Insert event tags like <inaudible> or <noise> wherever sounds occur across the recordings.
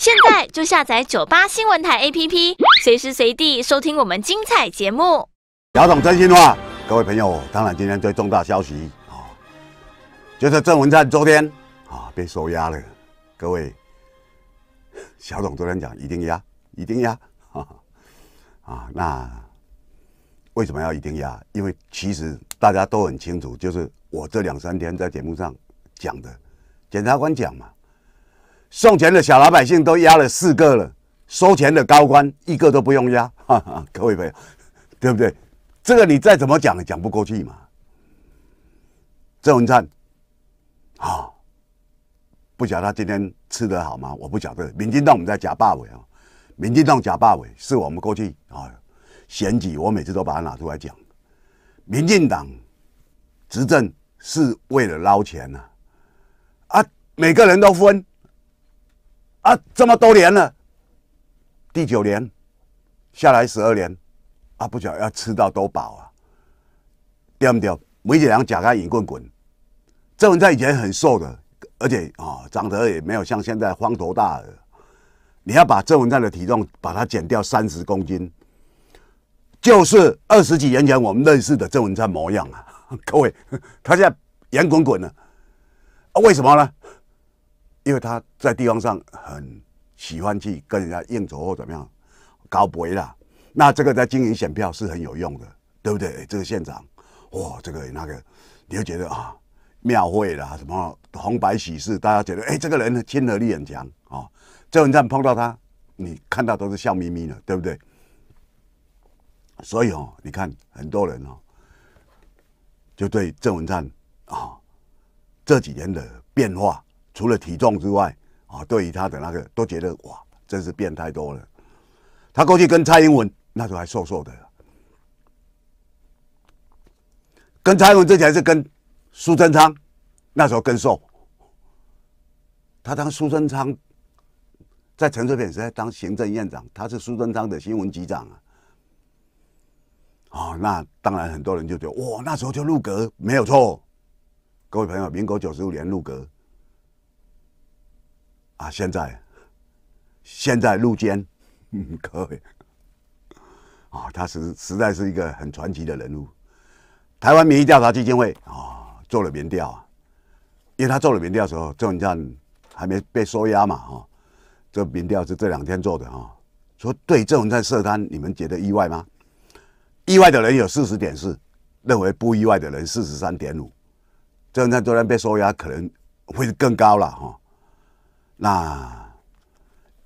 现在就下载九八新闻台 APP，随时随地收听我们精彩节目。小董真心话，各位朋友，当然今天最重大消息啊，就是郑文灿昨天啊被收押了。各位，小董昨天讲一定押，一定押啊。<laughs> 啊，那为什么要一定押？因为其实大家都很清楚，就是我这两三天在节目上讲的，检察官讲嘛。送钱的小老百姓都押了四个了，收钱的高官一个都不用押。<laughs> 各位朋友，对不对？这个你再怎么讲也讲不过去嘛。郑文灿，啊，不晓得他今天吃得好吗？我不晓得。民进党我们在假霸位啊，民进党假霸位是我们过去啊选举，我每次都把它拿出来讲。民进党执政是为了捞钱呐，啊，每个人都分。啊，这么多年了，第九年下来十二年，啊，不得要吃到多饱啊，对不对？梅姐娘讲他圆滚滚，郑文灿以前很瘦的，而且啊，长得也没有像现在方头大耳。你要把郑文灿的体重把它减掉三十公斤，就是二十几年前我们认识的郑文灿模样啊！<laughs> 各位，他现在圆滚滚了，为什么呢？因为他在地方上很喜欢去跟人家应酬或怎么样搞杯啦，那这个在经营选票是很有用的，对不对？这个县长哇，这个那个，你就觉得啊，庙会啦什么红白喜事，大家觉得哎，这个人亲和力很强啊。郑文灿碰到他，你看到都是笑眯眯的，对不对？所以哦，你看很多人哦，就对郑文灿啊这几年的变化。除了体重之外，啊，对于他的那个都觉得哇，真是变太多了。他过去跟蔡英文那时候还瘦瘦的，跟蔡英文之前是跟苏贞昌那时候更瘦。他当苏贞昌在陈水扁时代当行政院长，他是苏贞昌的新闻局长啊。哦，那当然很多人就觉得哇，那时候就入阁没有错。各位朋友，民国九十五年入阁。啊，现在，现在入监，嗯，<laughs> 以啊，他实实在是一个很传奇的人物。台湾民意调查基金会啊做了民调啊，因为他做了民调时候，郑文灿还没被收押嘛，哈，这民调是这两天做的哈。说对郑文灿涉贪，你们觉得意外吗？意外的人有四十点四，认为不意外的人四十三点五。郑文灿昨天被收押，可能会更高了哈。那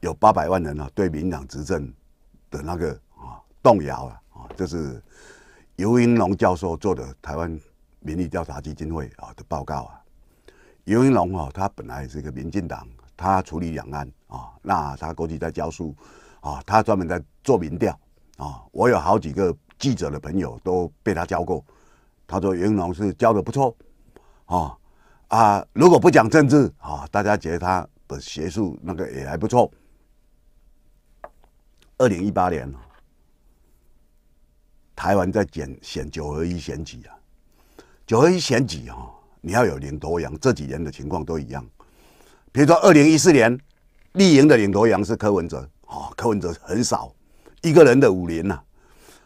有八百万人呢，对民党执政的那个啊动摇了啊，这是尤英龙教授做的台湾民意调查基金会啊的报告啊。尤英龙啊，他本来是一个民进党，他处理两岸啊，那他过去在教书啊，他专门在做民调啊。我有好几个记者的朋友都被他教过，他说尤英龙是教的不错啊啊，如果不讲政治啊，大家觉得他。的学术那个也还不错。二零一八年，台湾在选选九合一选举啊？九合一选举哈？你要有领头羊，这几年的情况都一样。比如说二零一四年，立赢的领头羊是柯文哲啊，柯文哲很少一个人的武林呐，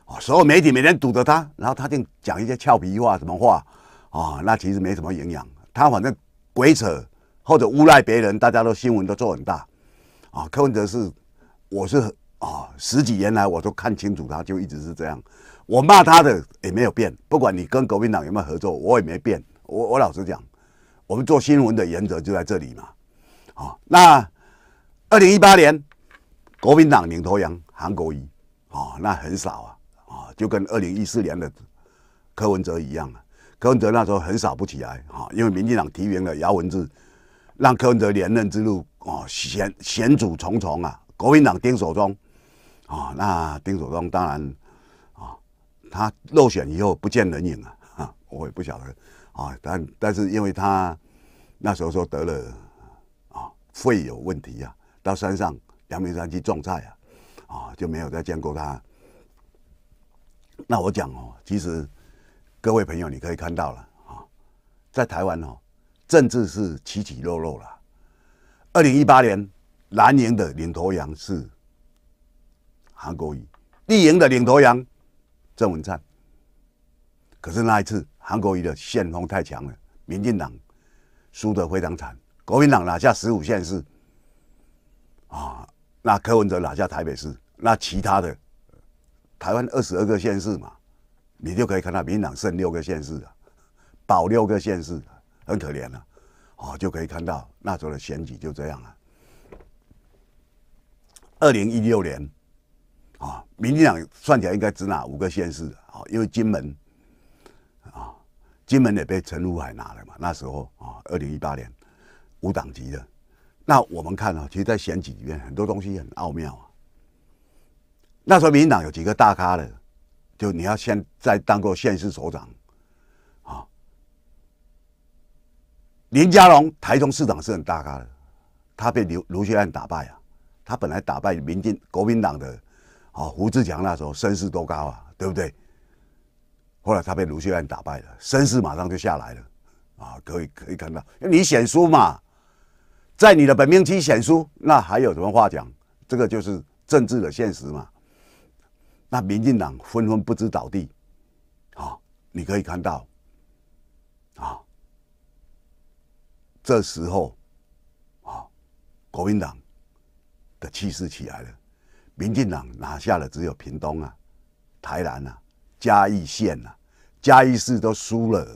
啊，所有媒体每天堵着他，然后他就讲一些俏皮话什么话啊，那其实没什么营养，他反正鬼扯。或者诬赖别人，大家都新闻都做很大，啊，柯文哲是，我是啊，十几年来我都看清楚他，就一直是这样。我骂他的也没有变，不管你跟国民党有没有合作，我也没变。我我老实讲，我们做新闻的原则就在这里嘛，啊，那二零一八年国民党领头羊韩国瑜，啊，那很少啊，啊，就跟二零一四年的柯文哲一样了。柯文哲那时候很少不起来，啊，因为民进党提名了姚文智。让柯文哲连任之路哦险险阻重重啊！国民党丁守中啊，那丁守中当然啊，他落选以后不见人影啊，啊，我也不晓得啊，但但是因为他那时候说得了啊，肺有问题啊，到山上阳明山去种菜啊，啊就没有再见过他。那我讲哦，其实各位朋友你可以看到了啊，在台湾哦。政治是起起落落了。二零一八年蓝营的领头羊是韩国瑜，绿营的领头羊郑文灿。可是那一次韩国瑜的先锋太强了，民进党输得非常惨。国民党拿下十五县市，啊，那柯文哲拿下台北市，那其他的台湾二十二个县市嘛，你就可以看到民进党剩六个县市了，保六个县市。很可怜了，哦，就可以看到那时候的选举就这样了。二零一六年，啊，民进党算起来应该只拿五个县市，啊，因为金门，啊，金门也被陈如海拿了嘛。那时候啊，二零一八年无党籍的，那我们看啊，其实，在选举里面很多东西很奥妙啊。那时候，民进党有几个大咖的，就你要先再当过县市首长。林佳龙台中市长是很大咖的，他被卢卢秀燕打败啊！他本来打败民进国民党的哦、胡志强那时候声势多高啊，对不对？后来他被卢秀燕打败了，声势马上就下来了啊！可以可以看到，因为你选输嘛，在你的本命期选输，那还有什么话讲？这个就是政治的现实嘛。那民进党纷纷不知倒地啊！你可以看到。这时候，啊，国民党的气势起来了，民进党拿下了只有屏东啊、台南啊、嘉义县啊、嘉义市都输了，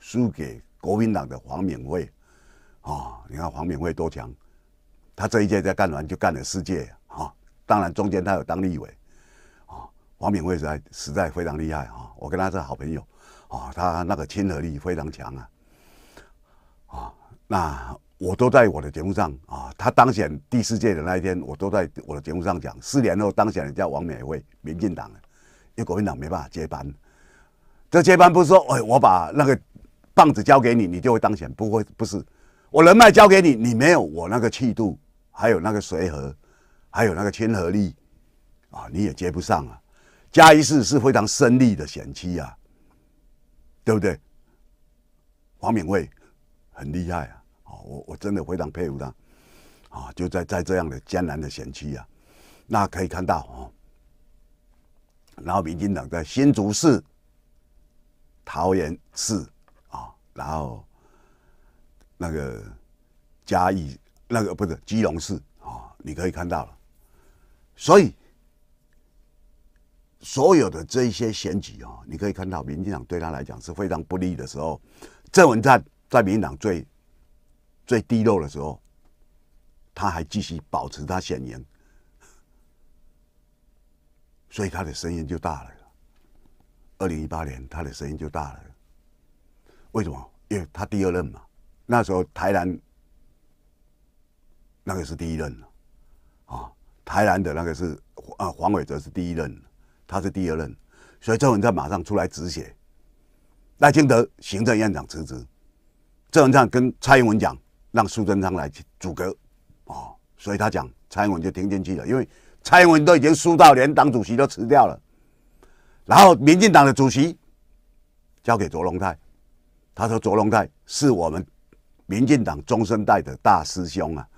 输给国民党的黄敏惠啊！你看黄敏惠多强，他这一届在干完就干了世界啊！当然中间他有当立委啊，黄敏惠实在实在非常厉害啊！我跟他是好朋友啊，他那个亲和力非常强啊啊！那我都在我的节目上啊，他当选第四届的那一天，我都在我的节目上讲。四年后当选人叫王美惠，民进党，因为国民党没办法接班。这接班不是说，哎，我把那个棒子交给你，你就会当选。不会，不是，我人脉交给你，你没有我那个气度，还有那个随和，还有那个亲和力啊，你也接不上啊。嘉义市是非常生利的险区啊，对不对？王敏惠很厉害啊。我我真的非常佩服他，啊，就在在这样的艰难的险期啊，那可以看到哦，然后民进党在新竹市、桃园市啊，然后那个嘉义那个不是基隆市啊，你可以看到了，所以所有的这一些选举啊，你可以看到民进党对他来讲是非常不利的时候，郑文灿在民进党最。最低落的时候，他还继续保持他显言。<laughs> 所以他的声音就大了。二零一八年，他的声音就大了。为什么？因为他第二任嘛。那时候台南那个是第一任，啊，台南的那个是啊黄伟哲是第一任，他是第二任，所以郑文灿马上出来止血。赖清德行政院长辞职，郑文灿跟蔡英文讲。让苏贞昌来阻隔，哦，所以他讲蔡英文就听进去了，因为蔡英文都已经输到连党主席都辞掉了。然后民进党的主席交给卓龙泰，他说卓龙泰是我们民进党中生代的大师兄啊，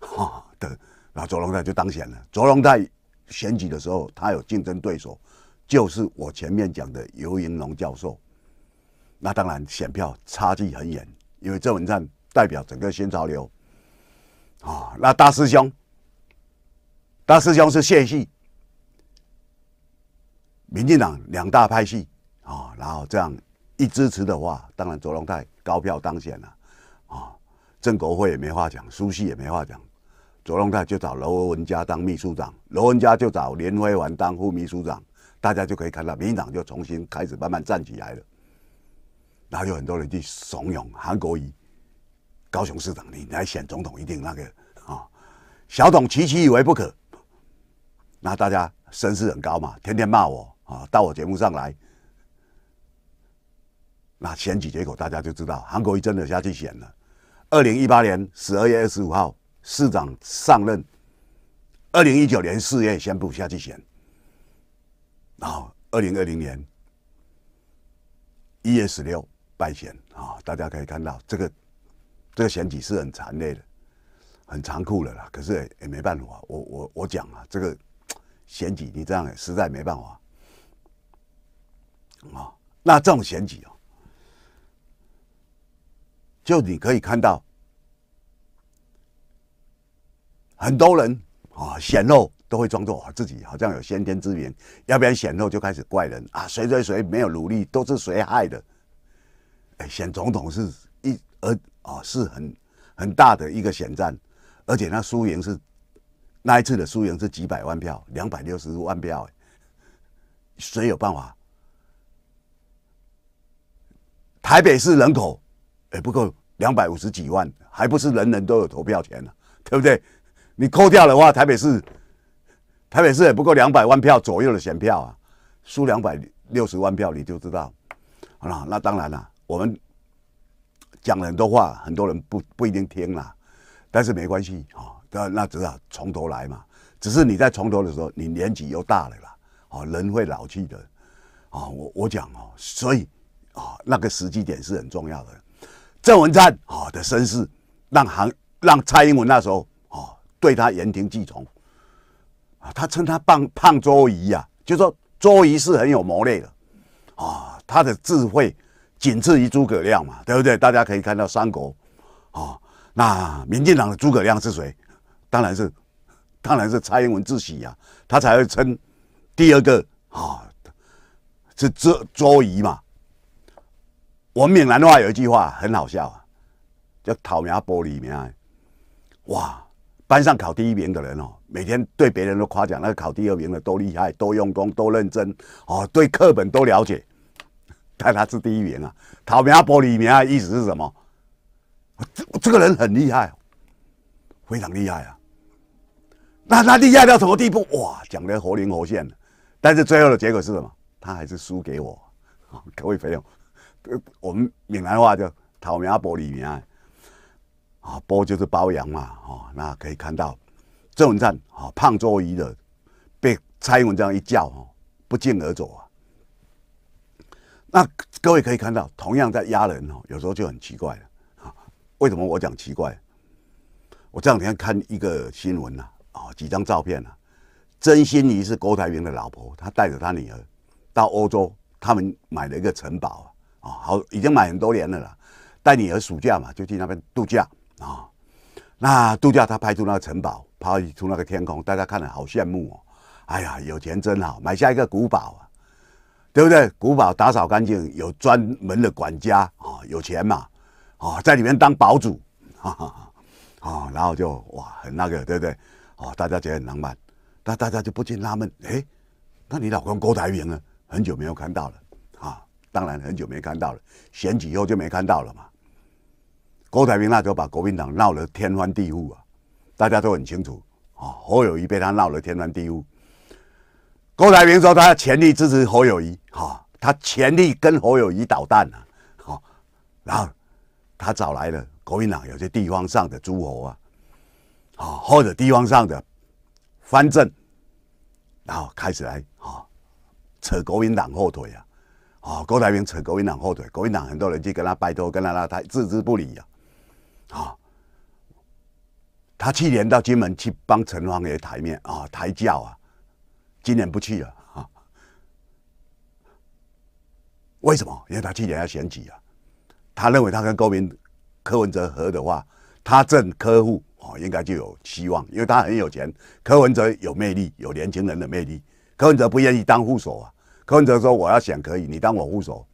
哈的，那卓龙泰就当选了。卓龙泰选举的时候，他有竞争对手，就是我前面讲的尤盈龙教授。那当然选票差距很远，因为这文战。代表整个新潮流，啊，那大师兄，大师兄是谢系，民进党两大派系，啊，然后这样一支持的话，当然卓荣泰高票当选了，啊，郑国辉也没话讲，苏系也没话讲，卓荣泰就找罗文佳当秘书长，罗文佳就找连辉文当副秘书长，大家就可以看到民进党就重新开始慢慢站起来了，然后有很多人去怂恿韩国瑜。高雄市长，你来选总统，一定那个啊！小董极其以为不可。那大家声势很高嘛，天天骂我啊，到我节目上来。那选举结果大家就知道，韩国瑜真的下去选了。二零一八年十二月二十五号市长上任，二零一九年四月宣布下去选。啊，二零二零年一月十六办选啊，大家可以看到这个。这个选举是很残烈的，很残酷的啦。可是也没办法，我我我讲啊，这个选举你这样实在没办法啊。那这种选举啊，就你可以看到很多人啊，显漏都会装作自己好像有先天之明，要不然显漏就开始怪人啊，谁谁谁没有努力都是谁害的。哎，选总统是。而啊是很很大的一个选战，而且那输赢是那一次的输赢是几百万票，两百六十万票，谁有办法？台北市人口也不够两百五十几万，还不是人人都有投票权啊，对不对？你扣掉的话，台北市台北市也不够两百万票左右的选票啊，输两百六十万票你就知道啊，那当然了，我们。讲了很多话，很多人不不一定听了，但是没关系啊，那那只好从头来嘛。只是你在从头的时候，你年纪又大了啦，啊，人会老去的啊。我我讲哦，所以啊，那个时机点是很重要的。郑文灿啊的身世，让韩让蔡英文那时候啊对他言听计从啊，他称他胖胖周瑜呀，就说周瑜是很有谋略的啊，他的智慧。仅次于诸葛亮嘛，对不对？大家可以看到三国哦，那民进党的诸葛亮是谁？当然是，当然是蔡英文自己呀，他才会称第二个啊，是周周瑜嘛。我们闽南话有一句话很好笑啊，叫讨名玻璃啊。哇，班上考第一名的人哦，每天对别人都夸奖，那个考第二名的多厉害，多用功，多认真哦，对课本都了解。看他是第一名啊！逃名玻璃名的意思是什么？这这个人很厉害，非常厉害啊！那他厉害到什么地步？哇，讲的活灵活现的。但是最后的结果是什么？他还是输给我。<laughs> 各位朋友，我们闽南话叫“逃名玻璃名”。啊，波就是包养嘛。哦，那可以看到郑文灿啊，胖周瑜的被蔡英文这样一叫，哈，不胫而走。那各位可以看到，同样在压人哦，有时候就很奇怪了啊。为什么我讲奇怪？我这两天看一个新闻呐，啊，几张照片呐。曾心怡是郭台铭的老婆，她带着她女儿到欧洲，他们买了一个城堡啊，啊，好，已经买很多年了啦，带女儿暑假嘛，就去那边度假啊。那度假他拍出那个城堡，拍出那个天空，大家看了好羡慕哦。哎呀，有钱真好，买下一个古堡啊。对不对？古堡打扫干净，有专门的管家啊，有钱嘛，啊，在里面当堡主，<laughs> 啊，然后就哇，很那个，对不对？哦，大家觉得很浪漫，但大家就不禁纳闷：哎，那你老公郭台铭呢？很久没有看到了，啊，当然很久没看到了，选举后就没看到了嘛。郭台铭那时候把国民党闹得天翻地覆啊，大家都很清楚啊，侯友谊被他闹得天翻地覆。郭台铭说：“他全力支持侯友谊，哈，他全力跟侯友谊捣蛋呢，哦，然后他找来了国民党有些地方上的诸侯啊，哦，或者地方上的藩镇，然后开始来哦、扯国民党后腿啊，啊，郭台铭扯国民党后腿，国民党很多人去跟他拜托，跟他他他置之不理呀，啊。他去年到金门去帮陈王爷台面啊，抬轿啊。”今年不去了啊？为什么？因为他去年要选举啊。他认为他跟公民柯文哲合的话，他挣客户啊，应该就有希望，因为他很有钱。柯文哲有魅力，有年轻人的魅力。柯文哲不愿意当副手啊。柯文哲说：“我要选可以，你当我副手。”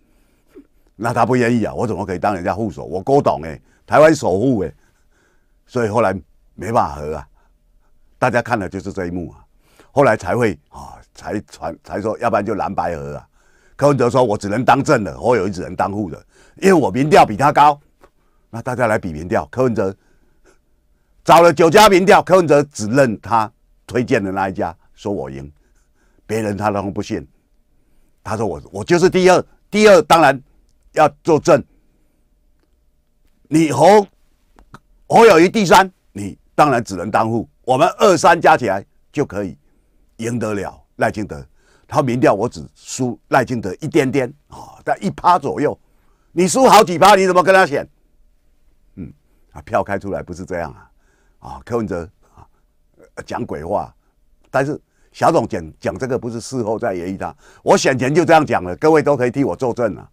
那他不愿意啊！我怎么可以当人家副手？我国懂党哎，台湾首富哎，所以后来没办法合啊。大家看的就是这一幕啊。后来才会啊，才传才说，要不然就蓝白合啊。柯文哲说我只能当正的，侯友谊只能当副的，因为我民调比他高。那大家来比民调，柯文哲找了九家民调，柯文哲只认他推荐的那一家，说我赢，别人他都不信。他说我我就是第二，第二当然要做正。你侯侯友谊第三，你当然只能当副，我们二三加起来就可以。赢得了赖清德，他民调我只输赖清德一点点啊，但一趴左右，你输好几趴，你怎么跟他选？嗯啊，票开出来不是这样啊，啊柯文哲啊讲鬼话，但是小董讲讲这个不是事后再演绎他，我选前就这样讲了，各位都可以替我作证啊。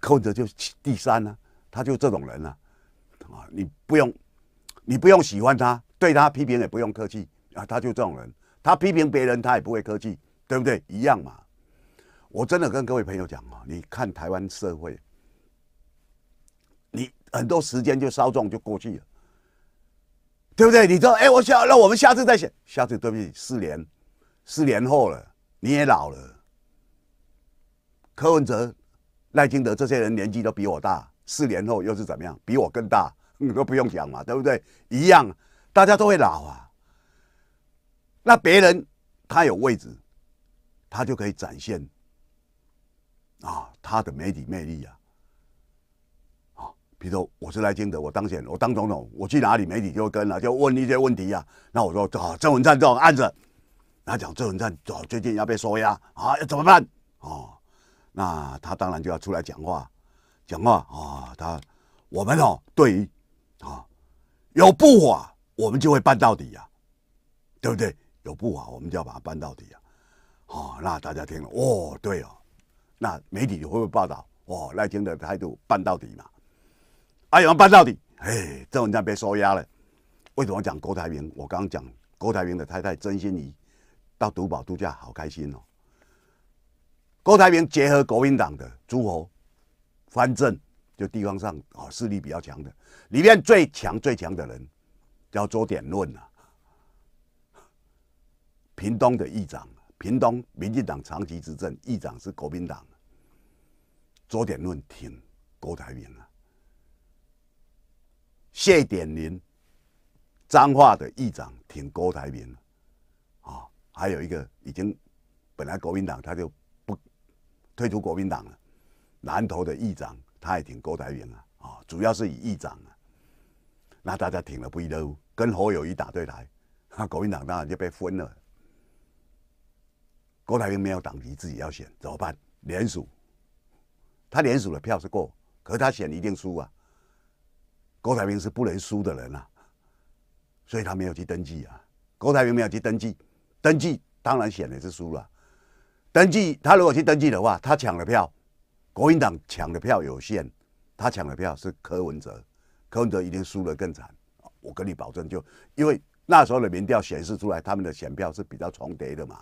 柯文哲就第三呢，他就这种人啊，啊你不用你不用喜欢他，对他批评也不用客气。他就这种人，他批评别人，他也不会客气，对不对？一样嘛。我真的跟各位朋友讲啊，你看台湾社会，你很多时间就稍纵就过去了，对不对？你说，哎，我下那我们下次再写，下次对不起，四年，四年后了，你也老了。柯文哲、赖清德这些人年纪都比我大，四年后又是怎么样？比我更大，你 <laughs> 都不用讲嘛，对不对？一样，大家都会老啊。那别人他有位置，他就可以展现啊他的媒体魅力啊，啊，比如说我是赖清德，我当选，我当总统，我去哪里媒体就跟了，就问一些问题啊。那我说啊，郑文灿这种案子，他讲郑文灿最近要被收押啊，要怎么办啊？那他当然就要出来讲话，讲话啊，他我们哦，对于啊有不法，我们就会办到底呀，对不对？有不好，我们就要把它办到底啊！哦，那大家听了，哦，对哦，那媒体会不会报道？哦，赖清德态度办到底啊，有人办到底！哎，这文章被收押了。为什么讲郭台铭？我刚刚讲郭台铭的太太曾心怡到赌宝度假，好开心哦。郭台铭结合国民党的诸侯藩镇，就地方上啊势力比较强的里面最强最强的人，叫做点论啊。屏东的议长，屏东民进党长期执政，议长是国民党。周点论挺郭台铭啊，谢点林，彰化的议长挺郭台铭了，啊，还有一个已经本来国民党他就不退出国民党了，南投的议长他也挺郭台铭啊，啊，主要是以议长啊，那大家挺了不亦乐乎，跟侯友谊打对台，那国民党当然就被分了。郭台铭没有党籍，自己要选怎么办？联署，他联署的票是过，可是他选一定输啊。郭台铭是不能输的人啊，所以他没有去登记啊。郭台铭没有去登记，登记当然选的是输了。登记他如果去登记的话，他抢的票，国民党抢的票有限，他抢的票是柯文哲，柯文哲一定输得更惨。我跟你保证，就因为那时候的民调显示出来，他们的选票是比较重叠的嘛。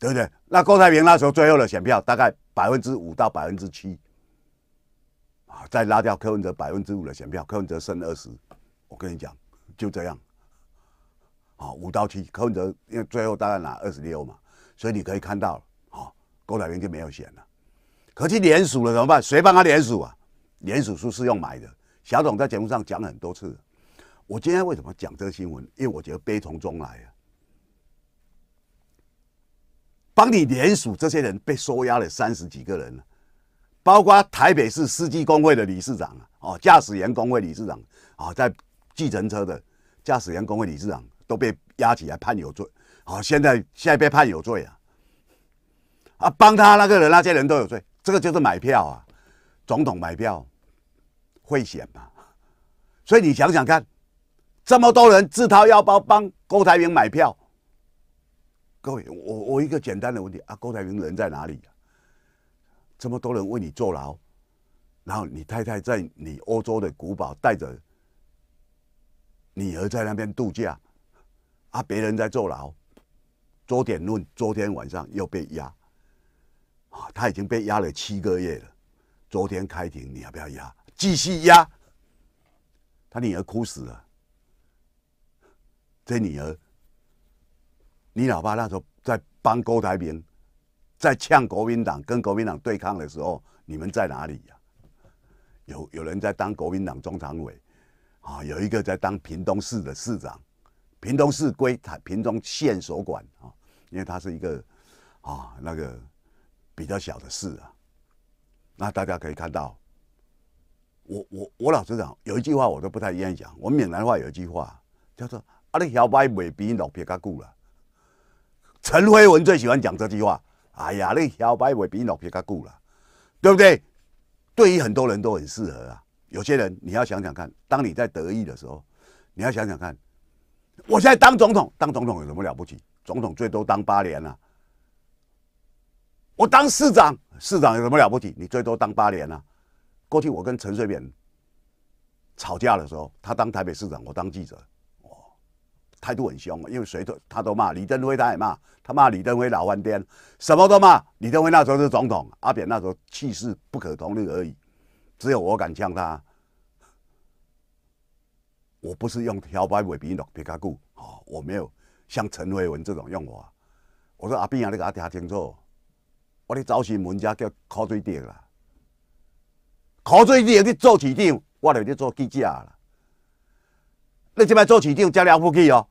对不对？那郭台铭那时候最后的选票大概百分之五到百分之七，啊，再拉掉柯文哲百分之五的选票，柯文哲剩二十。我跟你讲，就这样，啊，五到七，柯文哲因为最后大概拿二十六嘛，所以你可以看到，啊，郭台铭就没有选了。可是联署了怎么办？谁帮他联署啊？联署书是用买的。小董在节目上讲很多次，我今天为什么讲这个新闻？因为我觉得悲从中来啊。帮你联署，这些人被收押了三十几个人包括台北市司机工会的理事长啊，哦，驾驶员工会理事长啊，在计程车的驾驶员工会理事长都被押起来判有罪啊，现在现在被判有罪啊，啊，帮他那个人那些人都有罪，这个就是买票啊，总统买票会选嘛，所以你想想看，这么多人自掏腰包帮郭台铭买票。各位，我我一个简单的问题啊，郭台铭人在哪里？这么多人为你坐牢，然后你太太在你欧洲的古堡带着女儿在那边度假，啊，别人在坐牢，周点论昨天晚上又被压，啊，他已经被压了七个月了，昨天开庭你要不要压？继续压，他女儿哭死了，这女儿。你老爸那时候在帮高台铭，在呛国民党、跟国民党对抗的时候，你们在哪里呀？有有人在当国民党中常委，啊，有一个在当屏东市的市长，屏东市归屏东县所管啊，因为它是一个啊那个比较小的市啊。那大家可以看到，我我我老实讲，有一句话我都不太愿意讲，我们闽南话有一句话叫做“啊，你小白未比老鳖较久了”。陈辉文最喜欢讲这句话：“哎呀，那小白会比你老皮较固了，对不对？”对于很多人都很适合啊。有些人你要想想看，当你在得意的时候，你要想想看，我现在当总统，当总统有什么了不起？总统最多当八年啊。我当市长，市长有什么了不起？你最多当八年啊。过去我跟陈水扁吵架的时候，他当台北市长，我当记者。态度很凶，因为谁都他都骂李登辉，他也骂他骂李登辉老翻天，什么都骂李登辉。那时候是总统，阿扁那时候气势不可同日而已，只有我敢呛他。我不是用招白尾比诺比卡古，哦，我没有像陈慧文这种用法。我说阿扁啊，你给我听清楚，我咧早先文章家叫口水电啦，口水电去做市长，我来去做记者啦。你即摆做市长才了不起哦！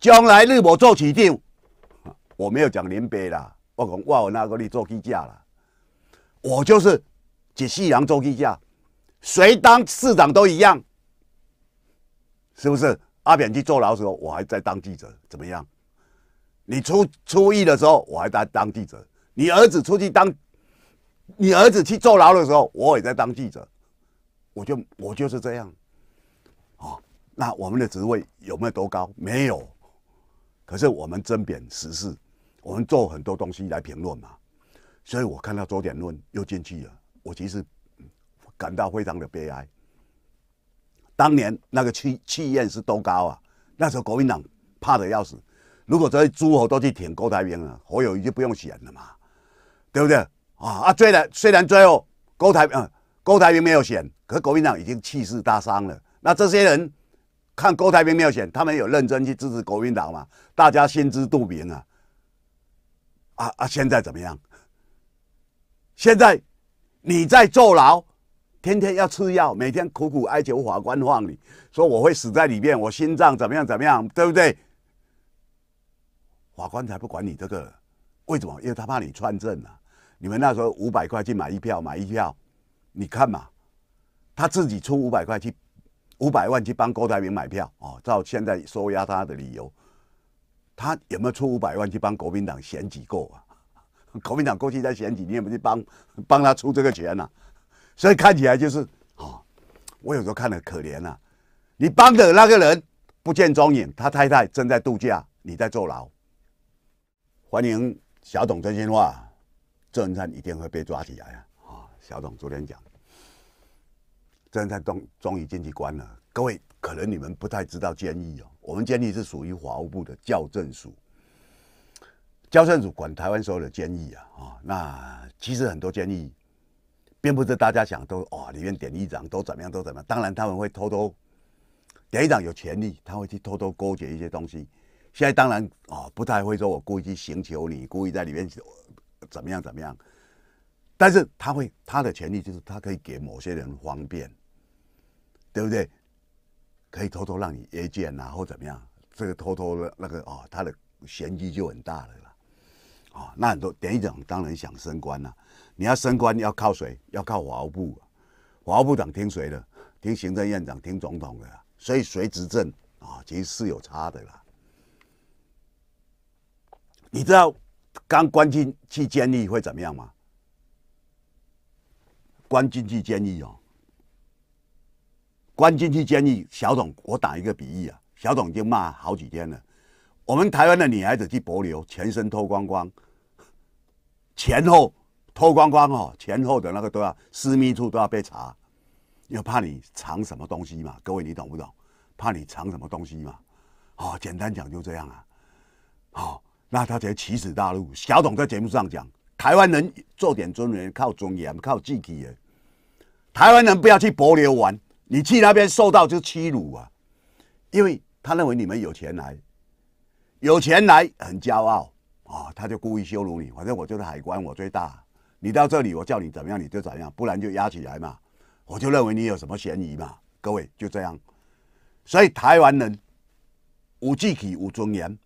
将来你无做市长，我没有讲临别啦，我讲哇，那个你做记者啦，我就是一世人做记者，谁当市长都一样，是不是？阿扁去坐牢的时候，我还在当记者，怎么样？你出出狱的时候，我还在当记者。你儿子出去当，你儿子去坐牢的时候，我也在当记者。我就我就是这样，啊，那我们的职位有没有多高？没有。可是我们争贬时事，我们做很多东西来评论嘛，所以我看到《周点论》又进去了，我其实感到非常的悲哀。当年那个气气焰是多高啊！那时候国民党怕的要死，如果这些诸侯都去舔高台铭了，侯友谊就不用选了嘛，对不对啊？啊，虽然虽然最后高台嗯高台铭没有选，可国民党已经气势大伤了，那这些人。看高台铭没有选，他们有认真去支持国民党吗？大家心知肚明啊！啊啊，现在怎么样？现在你在坐牢，天天要吃药，每天苦苦哀求法官放你，说我会死在里面，我心脏怎么样怎么样，对不对？法官才不管你这个，为什么？因为他怕你串证啊！你们那时候五百块去买一票，买一票，你看嘛，他自己出五百块去。五百万去帮郭台铭买票哦，照现在收押他的理由，他有没有出五百万去帮国民党选几个啊？<laughs> 国民党过去在选举，你有没有去帮帮他出这个钱啊？所以看起来就是哦，我有时候看了可怜呐。你帮的那个人不见踪影，他太太正在度假，你在坐牢。欢迎小董真心话，郑文灿一定会被抓起来啊！啊，小董昨天讲。正在中中于监济官了，各位可能你们不太知道监狱哦，我们监狱是属于法务部的校正署，矫正署管台湾所有的监狱啊啊，那其实很多监狱并不是大家想都啊里面典狱长都怎么样都怎么，样，当然他们会偷偷典狱长有权利，他会去偷偷勾结一些东西。现在当然啊不太会说我故意去刑求你，故意在里面怎么样怎么样，但是他会他的权利就是他可以给某些人方便。对不对？可以偷偷让你约见啊，或怎么样？这个偷偷的那个哦，他的嫌疑就很大了啦。哦，那很多典狱长当然想升官了。你要升官，要靠谁？要靠华务部。华务部长听谁的？听行政院长，听总统的。所以谁执政啊，其实是有差的啦。你知道刚关进去监狱会怎么样吗？关进去监狱哦。关进去监狱，小董我打一个比喻啊，小董已经骂好几天了。我们台湾的女孩子去博流，全身脱光光，<laughs> 前后脱光光哦，前后的那个都要私密处都要被查，又怕你藏什么东西嘛？各位你懂不懂？怕你藏什么东西嘛？哦，简单讲就这样啊。哦，那他才奇耻大陆，小董在节目上讲，台湾人做点尊严靠尊严，靠自己的。台湾人不要去博流玩。你去那边受到就欺辱啊，因为他认为你们有钱来，有钱来很骄傲啊，他就故意羞辱你。反正我就是海关，我最大。你到这里，我叫你怎么样你就怎样，不然就压起来嘛。我就认为你有什么嫌疑嘛。各位就这样，所以台湾人无自体、无尊严，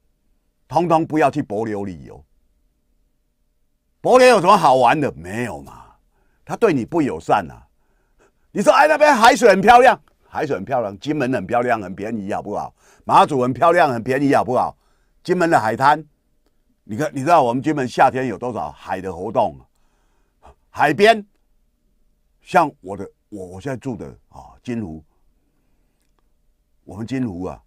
通通不要去博流旅游。博流有什么好玩的？没有嘛，他对你不友善啊。你说哎，那边海水很漂亮，海水很漂亮，金门很漂亮，很便宜，好不好？马祖很漂亮，很便宜，好不好？金门的海滩，你看，你知道我们金门夏天有多少海的活动？海边，像我的，我我现在住的啊，金湖。我们金湖啊，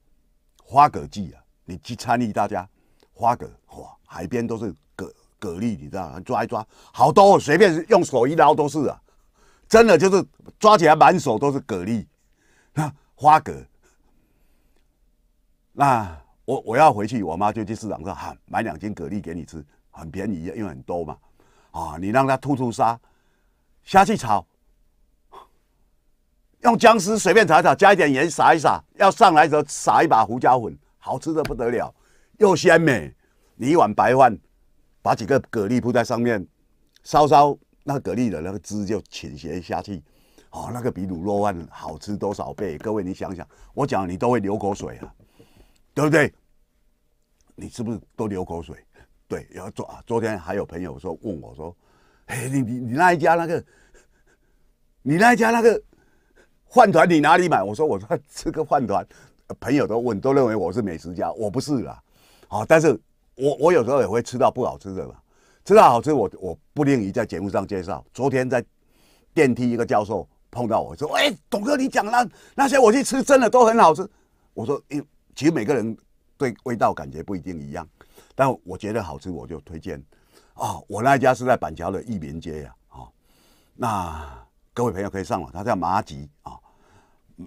花蛤季啊，你去参与大家，花蛤哇，海边都是蛤蛤蜊，你知道，抓一抓，好多，随便用手一捞都是啊。真的就是抓起来满手都是蛤蜊，那花蛤。那我我要回去，我妈就去市场说，哈，买两斤蛤蜊给你吃，很便宜，因为很多嘛。啊，你让它吐吐沙，下去炒，用姜丝随便炒一炒，加一点盐撒一撒，要上来的时候撒一把胡椒粉，好吃的不得了，又鲜美。你一碗白饭，把几个蛤蜊铺在上面，稍稍。那蛤蜊的那个汁就倾斜下去，哦，那个比卤肉饭好吃多少倍？各位你想想，我讲你都会流口水啊，对不对？你是不是都流口水？对，然后昨啊，昨天还有朋友说问我说：“哎，你你你那一家那个，你那一家那个饭团你哪里买？”我说：“我说这个饭团，朋友都问，都认为我是美食家，我不是啦。好，但是我我有时候也会吃到不好吃的嘛。”吃到好吃，我我不吝于在节目上介绍。昨天在电梯一个教授碰到我说：“哎，董哥，你讲那那些我去吃，真的都很好吃。”我说：“因其实每个人对味道感觉不一定一样，但我觉得好吃，我就推荐。”啊，我那家是在板桥的益民街呀，啊，那各位朋友可以上网，它叫麻吉啊，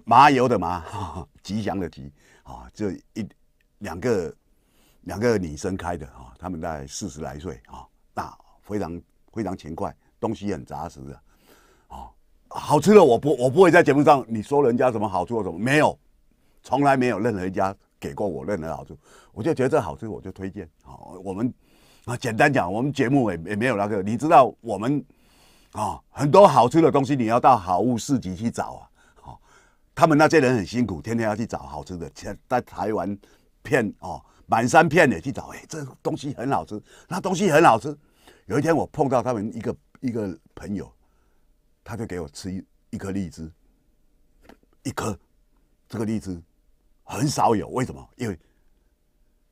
麻油的麻，吉祥的吉啊，就一两个两个女生开的啊，他们大概四十来岁啊。那非常非常勤快，东西很扎实的，哦，好吃的我不我不会在节目上你说人家什么好处什么没有，从来没有任何一家给过我任何好处，我就觉得这好吃我就推荐。好，我们啊简单讲，我们节目也也没有那个，你知道我们啊很多好吃的东西你要到好物市集去找啊，好，他们那些人很辛苦，天天要去找好吃的，在在台湾片哦满山片的去找，哎，这东西很好吃，那东西很好吃。有一天我碰到他们一个一个朋友，他就给我吃一一颗荔枝，一颗这个荔枝很少有，为什么？因为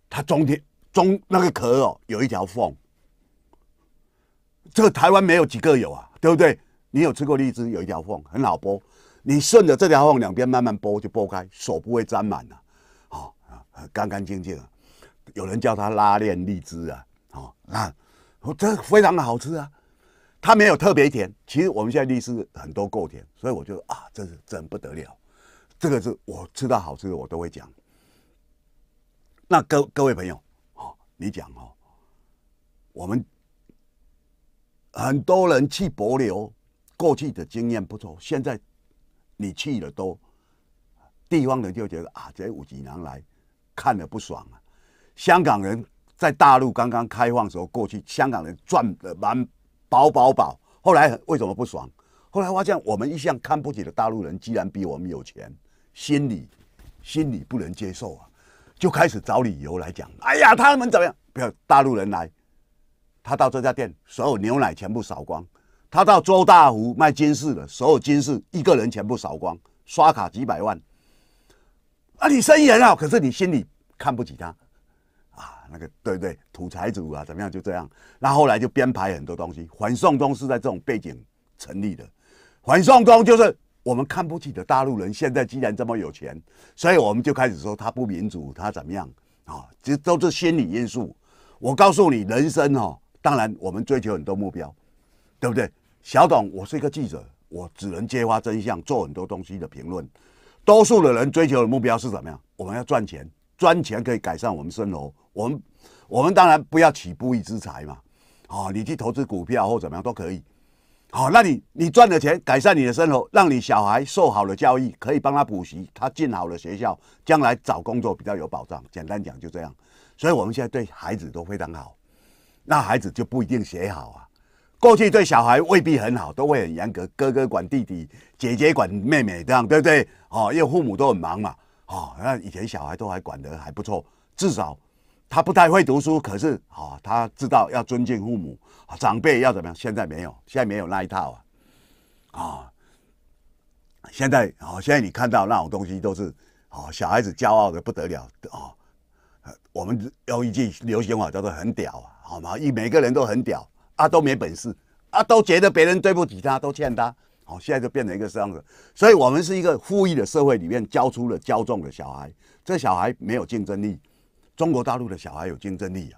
它中间中那个壳哦有一条缝，这个台湾没有几个有啊，对不对？你有吃过荔枝有一条缝，很好剥，你顺着这条缝两边慢慢剥就剥开，手不会沾满啊，好啊，干干净净啊。有人叫它拉链荔枝啊，好那。这非常的好吃啊，它没有特别甜。其实我们现在荔枝很多够甜，所以我就啊，这是真不得了。这个是我吃到好吃的，我都会讲。那各各位朋友，哦，你讲哦，我们很多人去博流，过去的经验不错，现在你去的多，地方人就觉得啊，这五几年来看的不爽啊，香港人。在大陆刚刚开放时候，过去香港人赚的蛮饱饱饱。后来为什么不爽？后来发现我们一向看不起的大陆人，居然比我们有钱，心里心里不能接受啊，就开始找理由来讲：哎呀，他们怎么样？不要大陆人来，他到这家店，所有牛奶全部扫光；他到周大福卖金饰的，所有金饰一个人全部扫光，刷卡几百万。啊，你生意很好，可是你心里看不起他。那个对不对？土财主啊，怎么样？就这样。那后来就编排很多东西。反送中是在这种背景成立的。反送中就是我们看不起的大陆人，现在既然这么有钱，所以我们就开始说他不民主，他怎么样啊？这都是心理因素。我告诉你，人生哦，当然我们追求很多目标，对不对？小董，我是一个记者，我只能揭发真相，做很多东西的评论。多数的人追求的目标是怎么样？我们要赚钱。赚钱可以改善我们生活，我们我们当然不要起不义之财嘛。哦，你去投资股票或怎么样都可以。好，那你你赚了钱改善你的生活，让你小孩受好了教育，可以帮他补习，他进好了学校，将来找工作比较有保障。简单讲就这样。所以我们现在对孩子都非常好，那孩子就不一定学好啊。过去对小孩未必很好，都会很严格，哥哥管弟弟，姐姐管妹妹，这样对不对？哦，因为父母都很忙嘛。哦，那以前小孩都还管得还不错，至少他不太会读书，可是好，他知道要尊敬父母、长辈要怎么样。现在没有，现在没有那一套啊！啊，现在啊，现在你看到那种东西都是啊，小孩子骄傲的不得了啊！我们有一句流行话叫做“很屌”啊，好吗？一每个人都很屌啊，都没本事啊，都觉得别人对不起他，都欠他。好，现在就变成一个这样子，所以我们是一个富裕的社会里面教出了骄纵的小孩，这小孩没有竞争力。中国大陆的小孩有竞争力啊！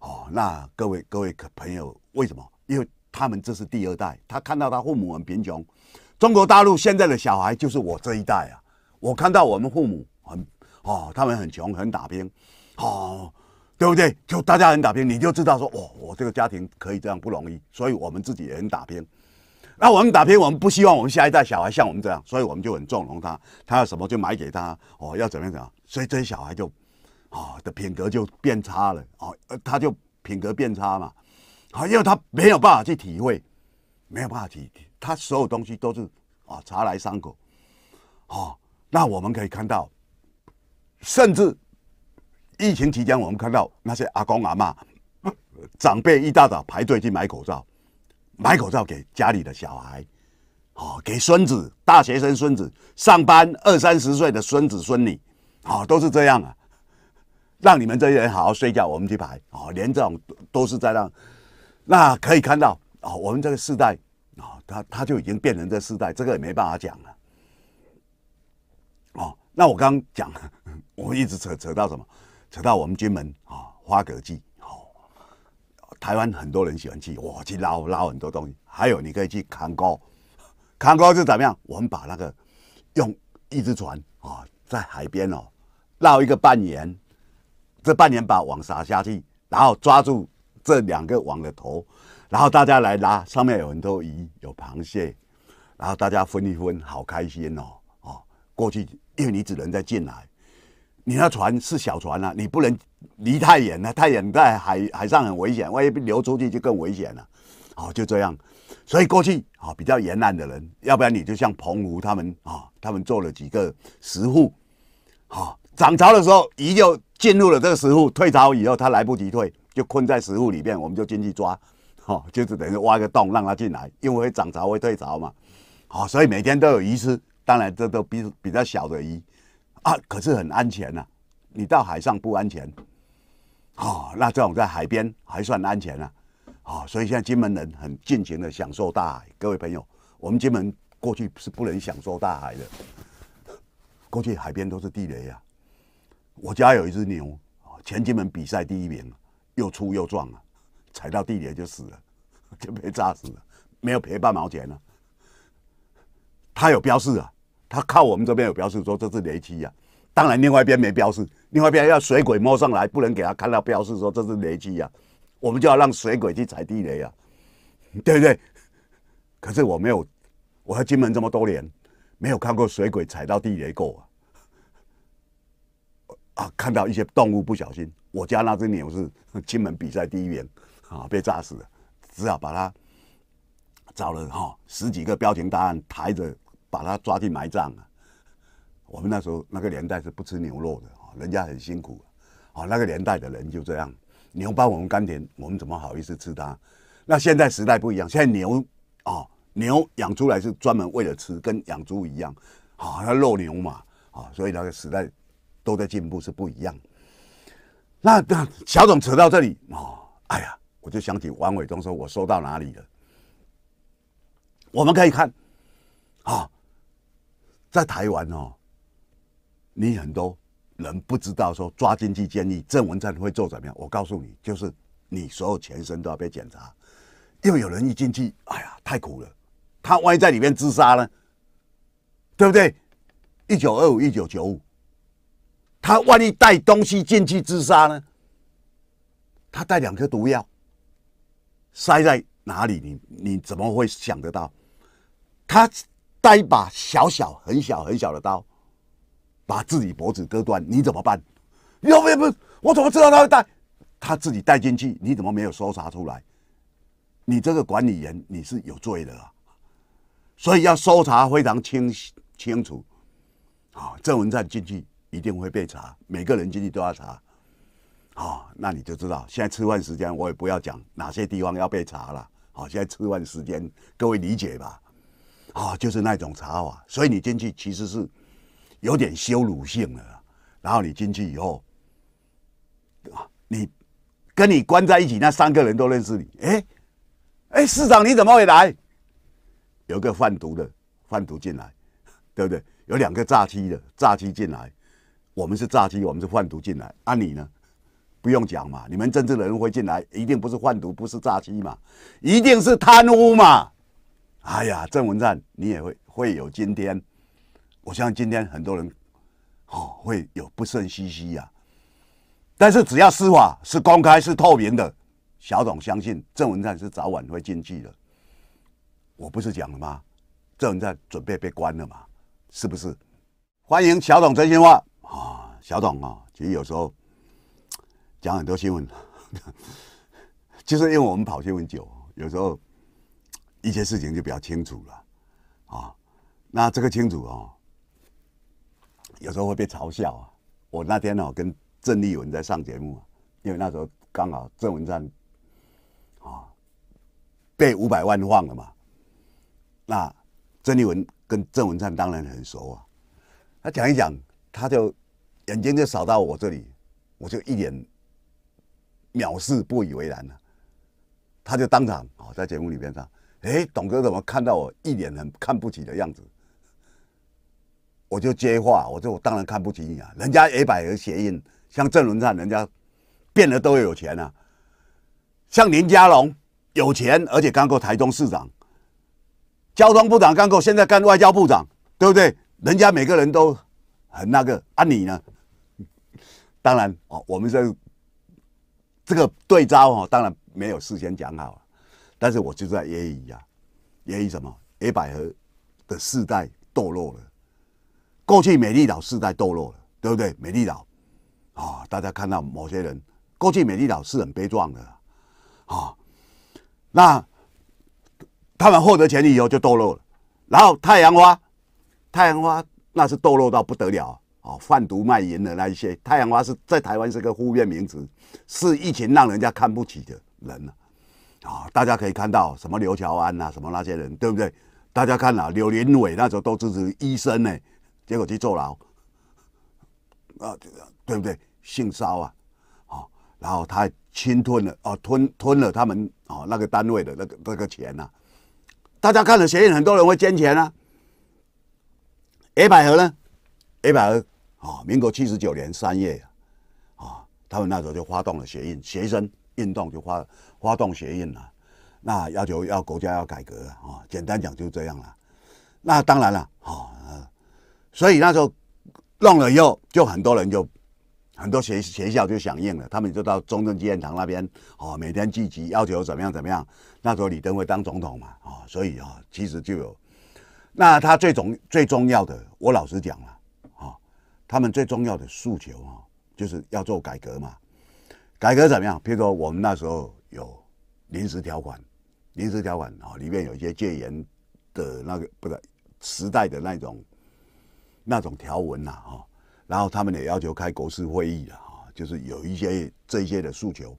哦，那各位各位可朋友，为什么？因为他们这是第二代，他看到他父母很贫穷。中国大陆现在的小孩就是我这一代啊，我看到我们父母很哦，他们很穷，很打拼，哦，对不对？就大家很打拼，你就知道说，哦，我这个家庭可以这样不容易，所以我们自己也很打拼。那我们打拼，我们不希望我们下一代小孩像我们这样，所以我们就很纵容他，他要什么就买给他，哦，要怎么样怎样，所以这些小孩就，啊的品格就变差了，哦，他就品格变差嘛，啊，因为他没有办法去体会，没有办法体，他所有东西都是啊茶来伤口，好，那我们可以看到，甚至疫情期间，我们看到那些阿公阿妈长辈一大早排队去买口罩。买口罩给家里的小孩，哦，给孙子、大学生、孙子上班二三十岁的孙子孙女，哦，都是这样啊，让你们这些人好好睡觉，我们去排哦，连这种都是在让，那可以看到哦，我们这个世代啊，他他就已经变成这世代，这个也没办法讲了，哦，那我刚讲，<laughs> 我一直扯扯到什么，扯到我们军门啊，花格记。台湾很多人喜欢去，我去捞捞很多东西。还有，你可以去扛钩，扛钩是怎么样？我们把那个用一只船啊，在海边哦，绕一个半圆，这半年把网撒下去，然后抓住这两个网的头，然后大家来拉，上面有很多鱼，有螃蟹，然后大家分一分，好开心哦！哦，过去因为你只能在进来，你那船是小船啊，你不能。离太远了，太远在海海上很危险，万一被流出去就更危险了。好，就这样，所以过去啊比较沿岸的人，要不然你就像澎湖他们啊，他们做了几个石户。好，涨潮的时候鱼就进入了这个石户，退潮以后它来不及退，就困在石户里面，我们就进去抓，哦就是等于挖个洞让它进来，因为会涨潮会退潮嘛，哦所以每天都有鱼吃，当然这都比比较小的鱼啊，可是很安全呐，你到海上不安全。哦，那这种在海边还算安全啊。好，所以现在金门人很尽情的享受大海。各位朋友，我们金门过去是不能享受大海的，过去海边都是地雷啊。我家有一只牛，啊，全金门比赛第一名，又粗又壮啊，踩到地雷就死了，<laughs> 就被炸死了，没有赔半毛钱呢。他有标示啊，他靠我们这边有标示说这是雷区呀，当然另外一边没标示。另外一边要水鬼摸上来，不能给他看到标示说这是雷击呀，我们就要让水鬼去踩地雷呀，<laughs> 对不对？可是我没有，我在金门这么多年，没有看过水鬼踩到地雷过啊。啊，看到一些动物不小心，我家那只牛是金 <laughs> 门比赛第一名啊，被炸死了，只好把它找了哈十几个标答案抬着把它抓去埋葬了。我们那时候那个年代是不吃牛肉的。人家很辛苦，啊，那个年代的人就这样，牛帮我们耕田，我们怎么好意思吃它？那现在时代不一样，现在牛，啊，牛养出来是专门为了吃，跟养猪一样，啊，它肉牛嘛，啊，所以那个时代都在进步，是不一样。那那小总扯到这里，啊，哎呀，我就想起王伟东说，我说到哪里了？我们可以看，啊，在台湾哦，你很多。人不知道说抓进去监狱，郑文灿会做怎么样？我告诉你，就是你所有全身都要被检查。又有人一进去，哎呀，太苦了。他万一在里面自杀呢？对不对？一九二五，一九九五，他万一带东西进去自杀呢？他带两颗毒药塞在哪里？你你怎么会想得到？他带一把小小、很小、很小的刀。把自己脖子割断，你怎么办？要不不，我怎么知道他会带？他自己带进去，你怎么没有搜查出来？你这个管理员你是有罪的啊！所以要搜查非常清清楚。啊，郑文站进去一定会被查，每个人进去都要查。好，那你就知道现在吃饭时间，我也不要讲哪些地方要被查了。好，现在吃饭时间，各位理解吧？啊，就是那种查法，所以你进去其实是。有点羞辱性了，然后你进去以后，啊，你跟你关在一起那三个人都认识你，哎，哎，市长你怎么会来？有个贩毒的贩毒进来，对不对？有两个诈欺的诈欺进来，我们是诈欺，我们是贩毒进来，那你呢？不用讲嘛，你们政治的人会进来，一定不是贩毒，不是诈欺嘛，一定是贪污嘛。哎呀，郑文灿，你也会会有今天。我相信今天很多人，哦，会有不胜唏嘘呀。但是只要司法是公开、是透明的，小董相信郑文灿是早晚会进去的。我不是讲了吗？郑文灿准备被关了吗？是不是？欢迎小董真心话啊！小董啊，其实有时候讲很多新闻，就 <laughs> 是因为我们跑新闻久，有时候一些事情就比较清楚了啊。那这个清楚啊。有时候会被嘲笑啊！我那天哦跟郑丽文在上节目，因为那时候刚好郑文灿啊被五百万放了嘛。那郑丽文跟郑文灿当然很熟啊，他讲一讲，他就眼睛就扫到我这里，我就一脸藐视不以为然了。他就当场哦在节目里边上，哎，董哥怎么看到我一脸很看不起的样子？我就接话，我说我当然看不起你啊！人家 A 百合谐音像郑文灿，人家变得都有钱啊，像林佳龙有钱，而且干过台中市长、交通部长，干过现在干外交部长，对不对？人家每个人都很那个，啊你呢？当然哦，我们这这个对招哦，当然没有事先讲好但是我就在揶揄呀，揶揄什么？A 百合的世代堕落了。过去美丽岛世代堕落了，对不对？美丽岛啊，大家看到某些人，过去美丽岛是很悲壮的啊。那他们获得权利以后就堕落了。然后太阳花，太阳花那是堕落到不得了啊，贩毒卖淫的那一些。太阳花是在台湾是个负面名词，是一群让人家看不起的人啊。大家可以看到什么刘乔安呐，什么那些人，对不对？大家看啊，柳林伟那时候都支持医生呢。结果去坐牢，啊，对不对？性骚啊，哦，然后他侵吞了，哦，吞吞了他们哦那个单位的那个那个钱呐。大家看了协议，很多人会捐钱啊。A 百合呢？A 百合啊，民国七十九年三月啊，他们那时候就发动了协运，学生运动就发发动协运了，那要求要国家要改革啊。简单讲就这样了。那当然了，哦。所以那时候弄了以后，就很多人就很多学学校就响应了，他们就到中正纪念堂那边哦，每天聚集要求怎么样怎么样。那时候李登辉当总统嘛啊，所以啊，其实就有那他最重最重要的，我老实讲了啊，他们最重要的诉求啊，就是要做改革嘛。改革怎么样？譬如说我们那时候有临时条款，临时条款啊，里面有一些戒严的那个，不是时代的那种。那种条文呐，哈，然后他们也要求开国事会议啊，就是有一些这一些的诉求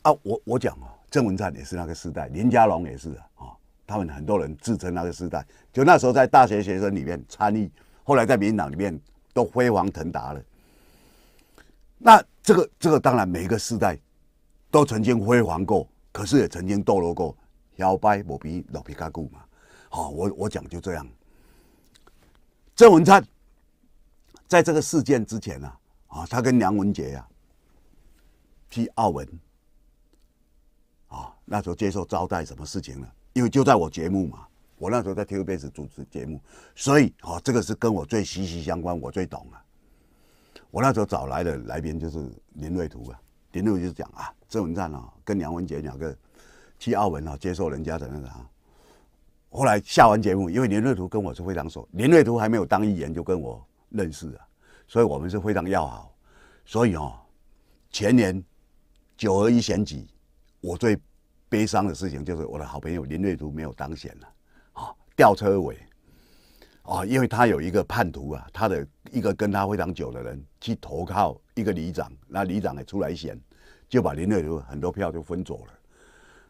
啊。我我讲啊，郑文灿也是那个时代，林佳龙也是啊，他们很多人自称那个时代。就那时候在大学学生里面参议，后来在民党里面都飞黄腾达了。那这个这个当然每个时代都曾经辉煌过，可是也曾经堕落过，摇摆不比老皮卡固嘛。好，我我讲就这样。郑文灿在这个事件之前啊，啊，他跟梁文杰呀，去澳门啊，那时候接受招待，什么事情呢？因为就在我节目嘛，我那时候在 TVBS 主持节目，所以啊，这个是跟我最息息相关，我最懂了。我那时候找来的来宾就是林瑞图啊，林瑞图就讲啊，郑文灿啊跟梁文杰两个去澳门啊接受人家的那个。后来下完节目，因为林瑞图跟我是非常熟，林瑞图还没有当议员就跟我认识了，所以我们是非常要好。所以哦，前年九合一选举，我最悲伤的事情就是我的好朋友林瑞图没有当选了啊，吊车尾啊，因为他有一个叛徒啊，他的一个跟他非常久的人去投靠一个里长，那里长也出来选，就把林瑞图很多票就分走了。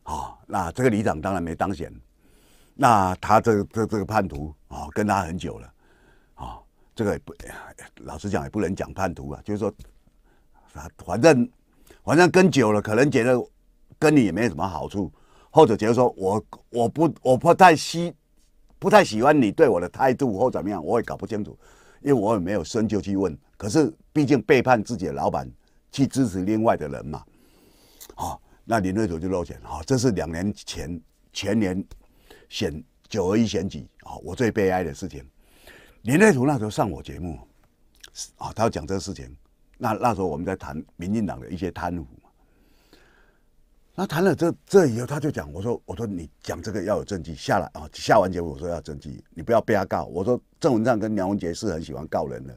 好，那这个里长当然没当选。那他这个这这个叛徒啊，跟他很久了，啊，这个不，老实讲也不能讲叛徒啊，就是说，反反正反正跟久了，可能觉得跟你也没什么好处，或者觉得说我我不我不太喜不太喜欢你对我的态度或怎么样，我也搞不清楚，因为我也没有深究去问。可是毕竟背叛自己的老板，去支持另外的人嘛，啊，那林瑞祖就漏钱啊，这是两年前前年。选九二一选举啊，我最悲哀的事情。林内图那时候上我节目，啊，他要讲这个事情。那那时候我们在谈民进党的一些贪腐嘛。那谈了这这以后，他就讲我说我说你讲这个要有证据下来啊，下完节目我说要证据，你不要被他告。我说郑文灿跟梁文杰是很喜欢告人的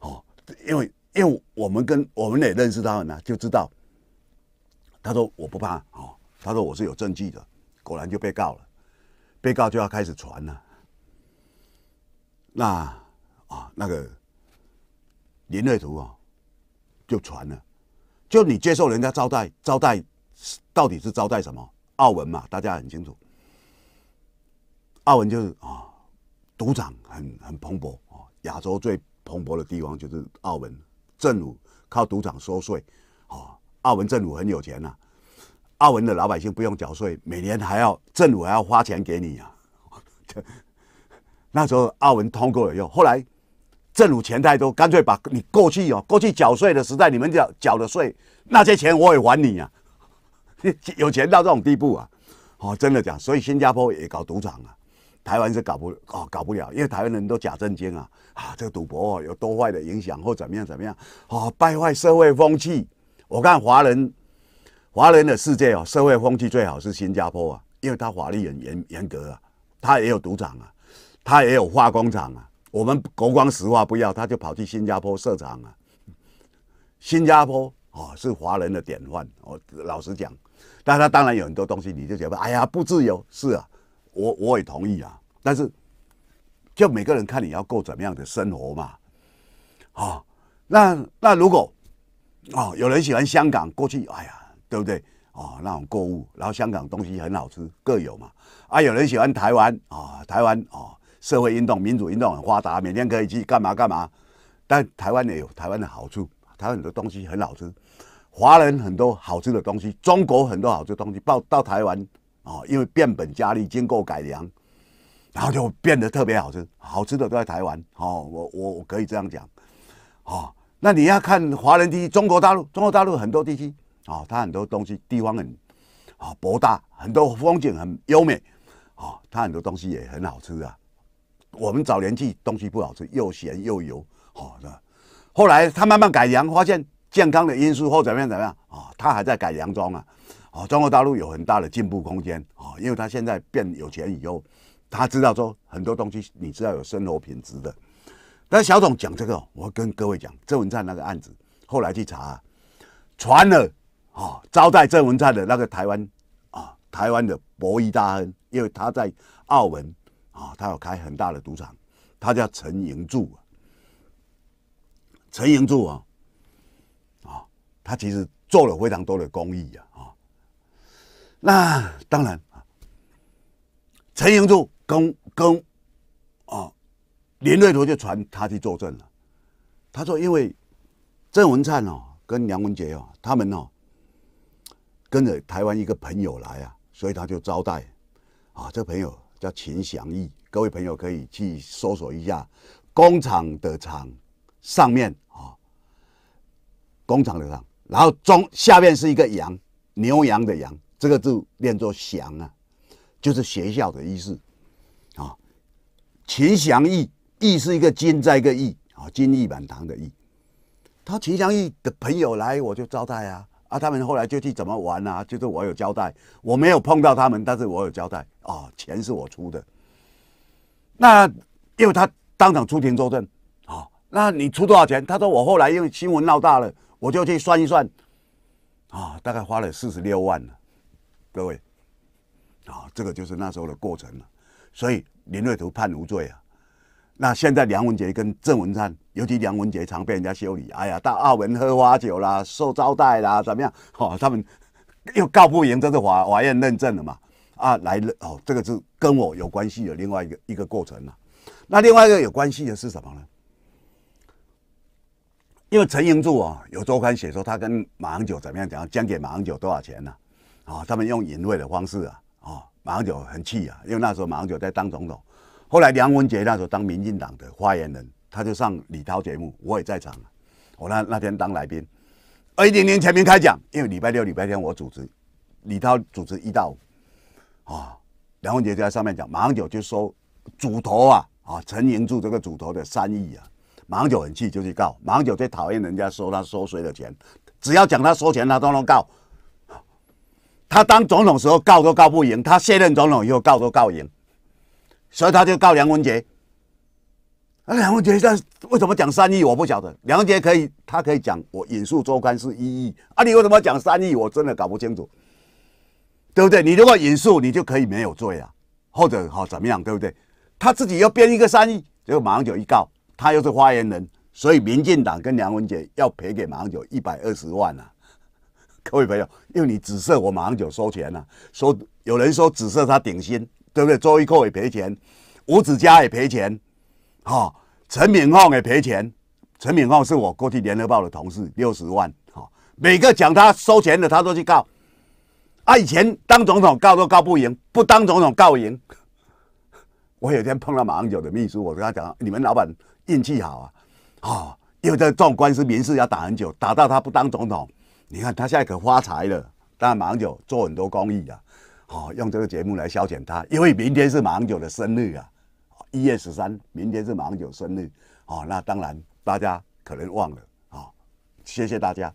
哦，因为因为我们跟我们也认识他们啊，就知道。他说我不怕哦，他说我是有证据的，果然就被告了。被告就要开始传了，那啊，那个林瑞图啊，就传了。就你接受人家招待，招待到底是招待什么？澳门嘛，大家很清楚。澳门就是啊，赌场很很蓬勃啊，亚洲最蓬勃的地方就是澳门。政府靠赌场收税啊，澳门政府很有钱呐。澳门的老百姓不用缴税，每年还要政府还要花钱给你啊。<laughs> 那时候澳门通过了以后后来政府钱太多，干脆把你过去哦，过去缴税的时代你们缴缴的税那些钱我也还你啊。<laughs> 有钱到这种地步啊，哦，真的讲，所以新加坡也搞赌场啊，台湾是搞不哦搞不了，因为台湾人都假正经啊啊，这个赌博有多坏的影响或怎么样怎么样，哦败坏社会风气，我看华人。华人的世界哦，社会风气最好是新加坡啊，因为它法律很严严格啊，它也有赌场啊，它也有化工厂啊。我们国光石化不要，他就跑去新加坡设厂啊。新加坡哦，是华人的典范哦。老实讲，但他当然有很多东西，你就觉得哎呀不自由是啊，我我也同意啊。但是就每个人看你要过怎么样的生活嘛，哦，那那如果哦有人喜欢香港，过去哎呀。对不对啊？那种购物，然后香港东西很好吃，各有嘛。啊，有人喜欢台湾啊，台湾啊，社会运动、民主运动很发达，每天可以去干嘛干嘛。但台湾也有台湾的好处，台湾很多东西很好吃，华人很多好吃的东西，中国很多好吃东西，到到台湾啊，因为变本加厉、经过改良，然后就变得特别好吃。好吃的都在台湾哦，我我我可以这样讲。哦，那你要看华人地区，中国大陆，中国大陆很多地区。啊，它很多东西地方很啊博大，很多风景很优美，啊，它很多东西也很好吃啊。我们早年去东西不好吃，又咸又油，好的。后来他慢慢改良，发现健康的因素或怎么样怎么样啊，他还在改良中啊。哦，中国大陆有很大的进步空间啊，因为他现在变有钱以后，他知道说很多东西你知道有生活品质的。那小董讲这个，我跟各位讲，周文灿那个案子后来去查，传了。哦，招待郑文灿的那个台湾，啊，台湾的博弈大亨，因为他在澳门，啊，他有开很大的赌场，他叫陈盈柱啊，陈盈柱啊，啊，他其实做了非常多的公益啊，啊，那当然啊，陈盈柱跟跟，啊，林瑞图就传他去作证了，他说因为郑文灿哦，跟梁文杰哦，他们哦。跟着台湾一个朋友来啊，所以他就招待啊。这朋友叫秦祥义，各位朋友可以去搜索一下“工厂”的厂上面啊，“工厂”的厂，然后中下面是一个“羊”，牛羊的“羊”，这个字念作“祥”啊，就是学校的意思啊。秦祥义，义是一个金在一个义啊，金玉满堂的“义，他秦祥义的朋友来，我就招待啊。啊，他们后来就去怎么玩啊？就是我有交代，我没有碰到他们，但是我有交代啊，钱是我出的。那因为他当场出庭作证，啊，那你出多少钱？他说我后来因为新闻闹大了，我就去算一算，啊，大概花了四十六万了。各位，啊，这个就是那时候的过程了。所以林瑞图判无罪啊。那现在梁文杰跟郑文灿，尤其梁文杰常被人家修理，哎呀，到澳门喝花酒啦，受招待啦，怎么样？哦，他们又告不赢，这是法法院认证了嘛？啊，来了哦，这个是跟我有关系的另外一个一个过程了。那另外一个有关系的是什么呢？因为陈英柱啊，有周刊写说他跟马英九怎么样，然捐给马英九多少钱呢？啊，他们用隐晦的方式啊，啊，马英九很气啊，因为那时候马英九在当总统。后来，梁文杰那时候当民进党的发言人，他就上李涛节目，我也在场我那那天当来宾，二零零前面开讲，因为礼拜六、礼拜天我主持，李涛主持一到五啊。梁文杰就在上面讲，马上就就说主头啊啊，陈云柱这个主头的三亿啊，马上就很气，就去告。马上就最讨厌人家收他收税的钱，只要讲他收钱，他都能告。他当总统时候告都告不赢，他卸任总统以后告都告赢。所以他就告梁文杰，那梁文杰在为什么讲三亿我不晓得，梁文杰可以他可以讲我引述周刊是一亿啊，你为什么讲三亿我真的搞不清楚，对不对？你如果引述你就可以没有罪啊，或者好怎么样，对不对？他自己要编一个三亿，结果马英九一告他又是发言人，所以民进党跟梁文杰要赔给马英九一百二十万啊，<laughs> 各位朋友，因为你紫色我马上就收钱了，说有人说紫色他顶薪。对不对？周一克也赔钱，吴子嘉也赔钱，哈，陈敏浩也赔钱。陈敏浩是我过去联合报的同事，六十万，哈，每个讲他收钱的，他都去告。他以前当总统告都告不赢，不当总统告赢。<laughs> 我有天碰到马英九的秘书，我跟他讲，你们老板运气好啊，哈，又这种官司，民事要打很久，打到他不当总统。你看他现在可发财了，但马英九做很多公益啊。哦，用这个节目来消遣他，因为明天是马英九的生日啊，一月十三，明天是马英九生日。哦，那当然大家可能忘了啊，谢谢大家。